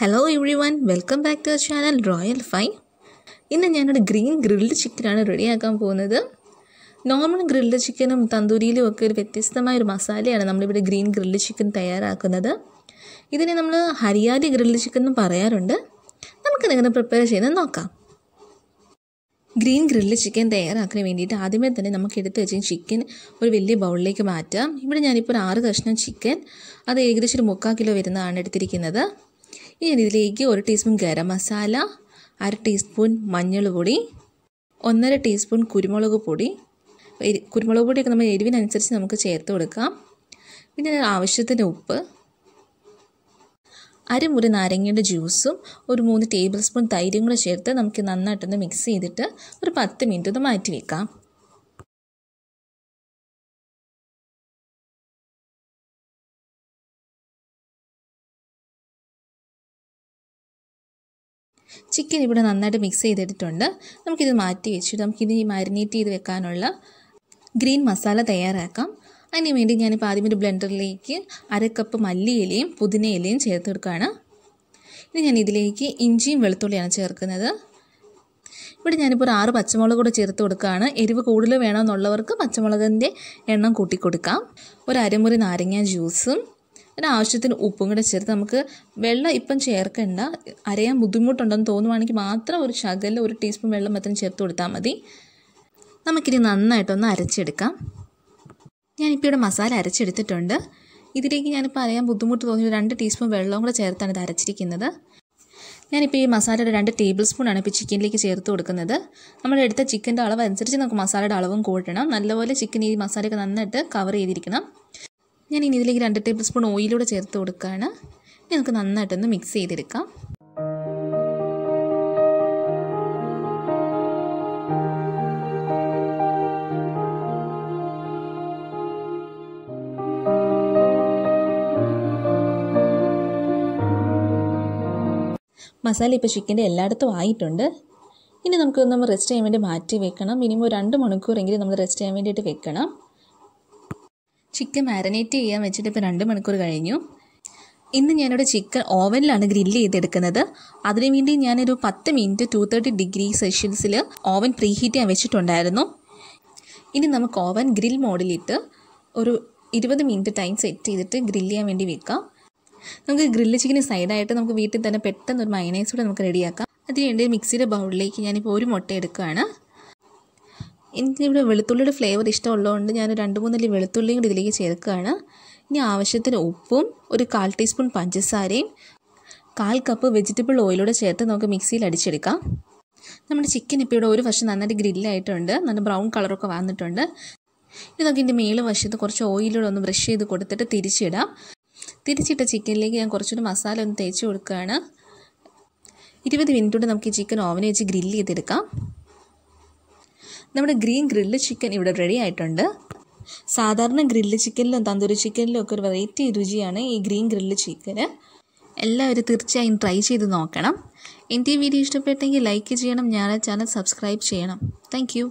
hello everyone welcome back to our channel Royal Fi ഇന്ന് ഞാനൊരു green grilled ചിക്കനാണ് റെഡിയാക്കാൻ പോകുന്നത് നോർമൽ ഗ്രിൽഡ് ചിക്കനും തന്തൂരിയിലും ഒക്കെ ഒരു വ്യത്യസ്തമായ ഒരു മസാലയാണ് നമ്മളിവിടെ ഗ്രീൻ ഗ്രിൽഡ് ചിക്കൻ തയ്യാറാക്കുന്നത് ഇതിനെ നമ്മൾ ഹരിയാലി ഗ്രിൽഡ് ചിക്കൻ എന്ന് പറയാറുണ്ട് എങ്ങനെ പ്രിപ്പയർ ചെയ്യുന്നത് നോക്കാം ഗ്രീൻ ഗ്രില്ല് ചിക്കൻ തയ്യാറാക്കാൻ വേണ്ടിയിട്ട് ആദ്യമേ തന്നെ നമുക്ക് എടുത്ത് വെച്ച ചിക്കൻ ഒരു വലിയ ബൗളിലേക്ക് മാറ്റാം ഇവിടെ ഞാനിപ്പോൾ ഒരു ആറ് കഷ്ണം ചിക്കൻ അത് ഏകദേശം ഒരു മുക്കാൽ കിലോ വരുന്നതാണ് എടുത്തിരിക്കുന്നത് ഇനി ഇതിലേക്ക് ഒരു ടീസ്പൂൺ ഗരം മസാല അര ടീസ്പൂൺ മഞ്ഞൾ പൊടി ഒന്നര ടീസ്പൂൺ കുരുമുളക് പൊടി കുരുമുളക് പൊടിയൊക്കെ നമ്മൾ എരിവിനനുസരിച്ച് നമുക്ക് ചേർത്ത് കൊടുക്കാം പിന്നെ ആവശ്യത്തിന് ഉപ്പ് അരമുറി നാരങ്ങയുടെ ജ്യൂസും ഒരു മൂന്ന് ടേബിൾ സ്പൂൺ തൈരും കൂടെ ചേർത്ത് നമുക്ക് നന്നായിട്ടൊന്ന് മിക്സ് ചെയ്തിട്ട് ഒരു പത്ത് മിനിറ്റ് ഒന്ന് മാറ്റി വയ്ക്കാം ചിക്കൻ ഇവിടെ നന്നായിട്ട് മിക്സ് ചെയ്തിട്ടുണ്ട് നമുക്കിത് മാറ്റി വെച്ചിട്ട് നമുക്കിത് മാരിനേറ്റ് ചെയ്ത് വെക്കാനുള്ള ഗ്രീൻ മസാല തയ്യാറാക്കാം അതിന് വേണ്ടി ഞാനിപ്പോൾ ആദ്യം ഒരു ബ്ലെൻഡറിലേക്ക് അര കപ്പ് മല്ലിയിലയും പുതിനയിലയും ചേർത്തെടുക്കുകയാണ് ഇനി ഞാൻ ഇതിലേക്ക് ഇഞ്ചിയും വെളുത്തുള്ളിയാണ് ചേർക്കുന്നത് ഇവിടെ ഞാനിപ്പോൾ ഒരു ആറ് പച്ചമുളക് കൂടെ ചേർത്ത് കൊടുക്കുകയാണ് എരിവ് കൂടുതൽ വേണമെന്നുള്ളവർക്ക് പച്ചമുളകിൻ്റെ എണ്ണം കൂട്ടിക്കൊടുക്കാം കൊടുക്കാം ഒരു അരമുറി നാരങ്ങ ജ്യൂസും പിന്നെ ആവശ്യത്തിന് ഉപ്പും കൂടെ ചേർത്ത് നമുക്ക് വെള്ളം ഇപ്പം ചേർക്കേണ്ട അരയാൻ ബുദ്ധിമുട്ടുണ്ടെന്ന് തോന്നുവാണെങ്കിൽ മാത്രം ഒരു ശകലം ഒരു ടീസ്പൂൺ വെള്ളം മാത്രം ചേർത്ത് കൊടുത്താൽ മതി നമുക്കിനി നന്നായിട്ടൊന്ന് അരച്ചെടുക്കാം ഞാനിപ്പോൾ ഇവിടെ മസാല അരച്ചെടുത്തിട്ടുണ്ട് ഇതിലേക്ക് ഞാനിപ്പോൾ അറിയാൻ ബുദ്ധിമുട്ട് തോന്നി രണ്ട് ടീസ്പൂൺ വെള്ളവും കൂടെ ചേർത്താണ് ഇത് അരച്ചിരിക്കുന്നത് ഞാനിപ്പോൾ ഈ മസാലയുടെ രണ്ട് ടേബിൾ സ്പൂണാണ് ഇപ്പോൾ ചിക്കനിലേക്ക് ചേർത്ത് കൊടുക്കുന്നത് നമ്മൾ എടുത്ത ചിക്കൻ്റെ അളവ് അനുസരിച്ച് നമുക്ക് മസാലയുടെ അളവും കൂട്ടണം നല്ലപോലെ ചിക്കൻ ഈ മസാലയൊക്കെ നന്നായിട്ട് കവർ ചെയ്തിരിക്കണം ഞാൻ ഇനി ഇതിലേക്ക് രണ്ട് ടേബിൾ സ്പൂൺ ഓയിലൂടെ ചേർത്ത് കൊടുക്കുകയാണ് നമുക്ക് നന്നായിട്ടൊന്ന് മിക്സ് ചെയ്തെടുക്കാം മസാല ഇപ്പോൾ ചിക്കൻ്റെ എല്ലായിടത്തും ആയിട്ടുണ്ട് ഇനി നമുക്ക് നമ്മൾ റെസ്റ്റ് ചെയ്യാൻ വേണ്ടി മാറ്റി വെക്കണം മിനിമം രണ്ട് മണിക്കൂറെങ്കിലും നമ്മൾ റെസ്റ്റ് ചെയ്യാൻ വേണ്ടിയിട്ട് വെക്കണം ചിക്കൻ മാരിനേറ്റ് ചെയ്യാൻ വെച്ചിട്ട് ഇപ്പോൾ രണ്ട് മണിക്കൂർ കഴിഞ്ഞു ഇന്ന് ഞാനിവിടെ ചിക്കൻ ഓവനിലാണ് ഗ്രില്ല് ചെയ്തെടുക്കുന്നത് അതിനു വേണ്ടി ഞാനൊരു പത്ത് മിനിറ്റ് ടു തേർട്ടി ഡിഗ്രി സെഷ്യൽസിൽ ഓവൻ പ്രീഹീറ്റ് ചെയ്യാൻ വെച്ചിട്ടുണ്ടായിരുന്നു ഇനി നമുക്ക് ഓവൻ ഗ്രിൽ മോഡിലിട്ട് ഒരു ഇരുപത് മിനിറ്റ് ടൈം സെറ്റ് ചെയ്തിട്ട് ഗ്രില്ല് ചെയ്യാൻ വേണ്ടി വെക്കാം നമുക്ക് ഗ്രില്ല് ചിക്കന് സൈഡായിട്ട് നമുക്ക് വീട്ടിൽ തന്നെ പെട്ടെന്ന് ഒരു കൂടെ നമുക്ക് റെഡിയാക്കാം അതിനുവേണ്ടി മിക്സിയുടെ ബൗളിലേക്ക് ഞാനിപ്പോൾ ഒരു മുട്ട എടുക്കുകയാണ് എനിക്കിവിടെ വെളുത്തുള്ളിയുടെ ഫ്ലേവർ ഇഷ്ടമുള്ളതുകൊണ്ട് ഞാൻ രണ്ട് മൂന്നല്ലി വെളുത്തുള്ളിയും കൂടി ഇതിലേക്ക് ചേർക്കുകയാണ് ഇനി ആവശ്യത്തിന് ഉപ്പും ഒരു കാൽ ടീസ്പൂൺ പഞ്ചസാരയും കാൽ കപ്പ് വെജിറ്റബിൾ ഓയിലൂടെ ചേർത്ത് നമുക്ക് മിക്സിയിൽ അടിച്ചെടുക്കാം നമ്മുടെ ചിക്കൻ ഇപ്പോൾ ഇവിടെ ഒരു വശം നന്നായിട്ട് ഗ്രില്ലായിട്ടുണ്ട് നല്ല ബ്രൗൺ കളറൊക്കെ വന്നിട്ടുണ്ട് ഇനി നമുക്ക് ഇതിൻ്റെ മേള് വശത്ത് കുറച്ച് ഓയിലൂടെ ഒന്ന് ബ്രഷ് ചെയ്ത് കൊടുത്തിട്ട് തിരിച്ചിടാം തിരിച്ചിട്ട ചിക്കനിലേക്ക് ഞാൻ കുറച്ചുകൂടി മസാല ഒന്ന് തേച്ച് കൊടുക്കുകയാണ് ഇരുപത് മിനിറ്റ് കൊണ്ട് നമുക്ക് ഈ ചിക്കൻ ഓവനിൽ വെച്ച് ഗ്രില്ല് ചെയ്തെടുക്കാം നമ്മുടെ ഗ്രീൻ ഗ്രില്ല് ചിക്കൻ ഇവിടെ റെഡി ആയിട്ടുണ്ട് സാധാരണ ഗ്രില്ല് ചിക്കനിലും തന്തൂരി ചിക്കനിലും ഒക്കെ ഒരു വെറൈറ്റി രുചിയാണ് ഈ ഗ്രീൻ ഗ്രില്ല് ചിക്കന് എല്ലാവരും തീർച്ചയായും ട്രൈ ചെയ്ത് നോക്കണം എൻ്റെ ഈ വീഡിയോ ഇഷ്ടപ്പെട്ടെങ്കിൽ ലൈക്ക് ചെയ്യണം ഞാൻ ചാനൽ സബ്സ്ക്രൈബ് ചെയ്യണം താങ്ക്